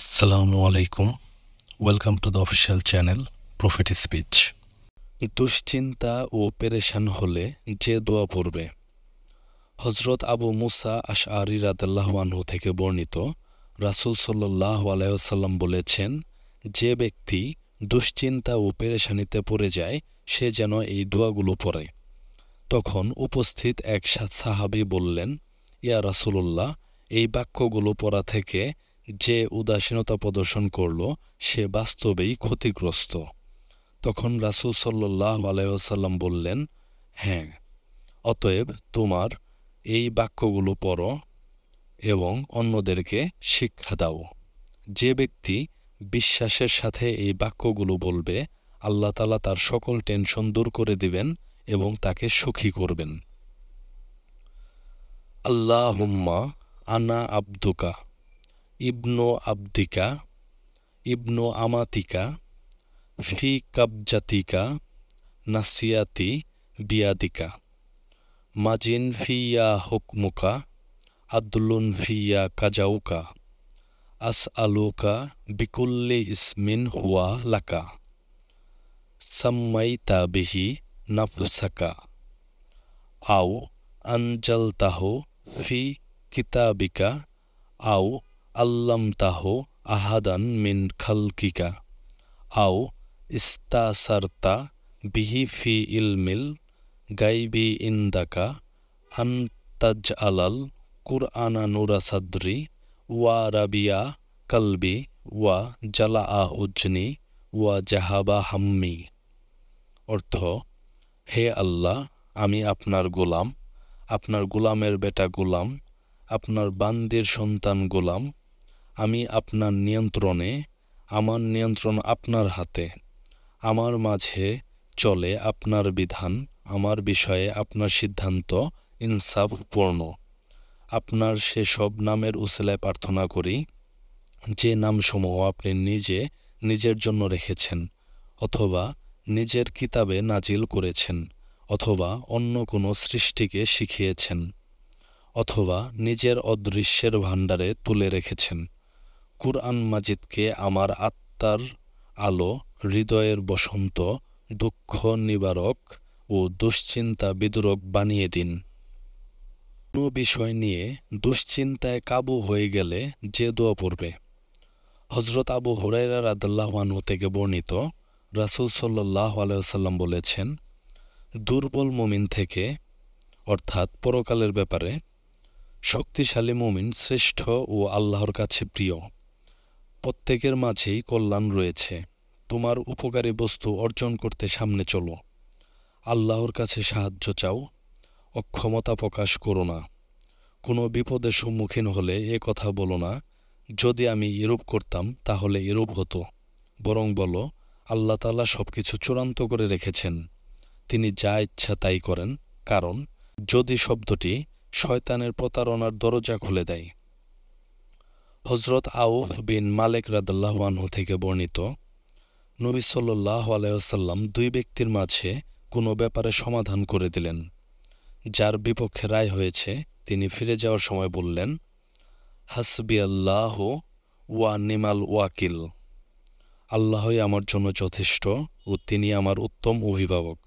আসসালামু আলাইকুম welcome to the official channel prophet speech দুশ্চিন্তা ও পেরেশান হলে যে দোয়া পড়বে হজরত আবু মুসা আশ আরি রাদাল্লাহানহু থেকে বর্ণিত রাসুল সাল্লাহ আলাইসাল্লাম বলেছেন যে ব্যক্তি দুশ্চিন্তা ও পেরেশানিতে পড়ে যায় সে যেন এই দোয়াগুলো পড়ে তখন উপস্থিত এক সাহাবি বললেন ইয়া রাসুলুল্লাহ এই বাক্যগুলো পড়া থেকে যে উদাসীনতা প্রদর্শন করল সে বাস্তবেই ক্ষতিগ্রস্ত তখন রাসুল সাল্লাহ আলাইসাল্লাম বললেন হ্যাঁ অতএব তোমার এই বাক্যগুলো পড়ো এবং অন্যদেরকে শিক্ষা দাও যে ব্যক্তি বিশ্বাসের সাথে এই বাক্যগুলো বলবে আল্লাহ তালা তার সকল টেনশন দূর করে দিবেন এবং তাকে সুখী করবেন আল্লাহ আনা আব্দুকা ইবনু আবদিকা ইবনু আমাতিকা ফি কাবজাতিকা নাসিয়াতি বিয়াদিকা মাজিন ফিয়া হুকমুকা আদলুন ফিয়া কাজাউকা আস আলুকা বিকুল্লি ইসমিন হুয়া লাকা সম্মাইতা বিহি নফসাকা আও আঞ্জলতাহু ফি কিতাবিকা আও আল্লাম তাহ আহাদান মিন খালকিকা আও সার্তা বিহি ফি ইলমিল গাইবি ইন্দাকা আন্তাজ আলাল কুরআনা নুরা সাদ্রি ওয়া রাবিয়া কলবি ওয়া জালা আহ উজনি ওয়া জাহাবা হাম্মি অর্থ হে আল্লাহ আমি আপনার গোলাম আপনার গোলামের বেটা গোলাম আপনার বান্দির সন্তান গোলাম আমি আপনার নিয়ন্ত্রণে আমার নিয়ন্ত্রণ আপনার হাতে আমার মাঝে চলে আপনার বিধান আমার বিষয়ে আপনার সিদ্ধান্ত ইনসাফপূর্ণ আপনার সেসব নামের উসেলায় প্রার্থনা করি যে নামসমূহ আপনি নিজে নিজের জন্য রেখেছেন অথবা নিজের কিতাবে নাজিল করেছেন অথবা অন্য কোনো সৃষ্টিকে শিখিয়েছেন অথবা নিজের অদৃশ্যের ভাণ্ডারে তুলে রেখেছেন কুরআন মাজিদকে আমার আত্মার আলো হৃদয়ের বসন্ত দুঃখ নিবারক ও দুশ্চিন্তা বিদুরক বানিয়ে দিন কোনো বিষয় নিয়ে দুশ্চিন্তায় কাবু হয়ে গেলে যে দোয়া পড়বে হজরত আবু হুরাইরা রাদাল্লাহানু থেকে বর্ণিত রাসুল সাল্লাহ আলাইসাল্লাম বলেছেন দুর্বল মুমিন থেকে অর্থাৎ পরকালের ব্যাপারে শক্তিশালী মুমিন শ্রেষ্ঠ ও আল্লাহর কাছে প্রিয় প্রত্যেকের মাঝেই কল্যাণ রয়েছে তোমার উপকারী বস্তু অর্জন করতে সামনে চলো আল্লাহর কাছে সাহায্য চাও অক্ষমতা প্রকাশ করো না কোনো বিপদের সম্মুখীন হলে এ কথা বলো না যদি আমি এরূপ করতাম তাহলে এরূপ হতো বরং বলো আল্লাহ তালা সব কিছু চূড়ান্ত করে রেখেছেন তিনি যা ইচ্ছা তাই করেন কারণ যদি শব্দটি শয়তানের প্রতারণার দরজা খুলে দেয় হজরত আউফ বিন মালিক রাদাল্লাহানহু থেকে বর্ণিত নবী সাল্লাহ আলাইসাল্লাম দুই ব্যক্তির মাঝে কোনো ব্যাপারে সমাধান করে দিলেন যার বিপক্ষে রায় হয়েছে তিনি ফিরে যাওয়ার সময় বললেন হাসবি আল্লাহ ওয়া নিমাল ওয়াকিল আল্লাহই আমার জন্য যথেষ্ট ও তিনি আমার উত্তম অভিভাবক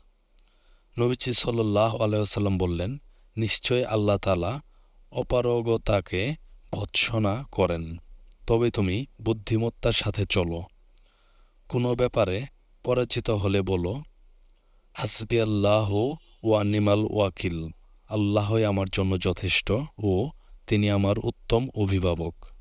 নবীচি সাল্লাহ আলাইসাল্লাম বললেন নিশ্চয় আল্লাহ তালা অপারগতাকে ভৎসনা করেন তবে তুমি বুদ্ধিমত্তার সাথে চলো কোনো ব্যাপারে পরাজিত হলে বলো হাসবি আল্লাহ ওয়া নিমাল ওয়াকিল আল্লাহই আমার জন্য যথেষ্ট ও তিনি আমার উত্তম অভিভাবক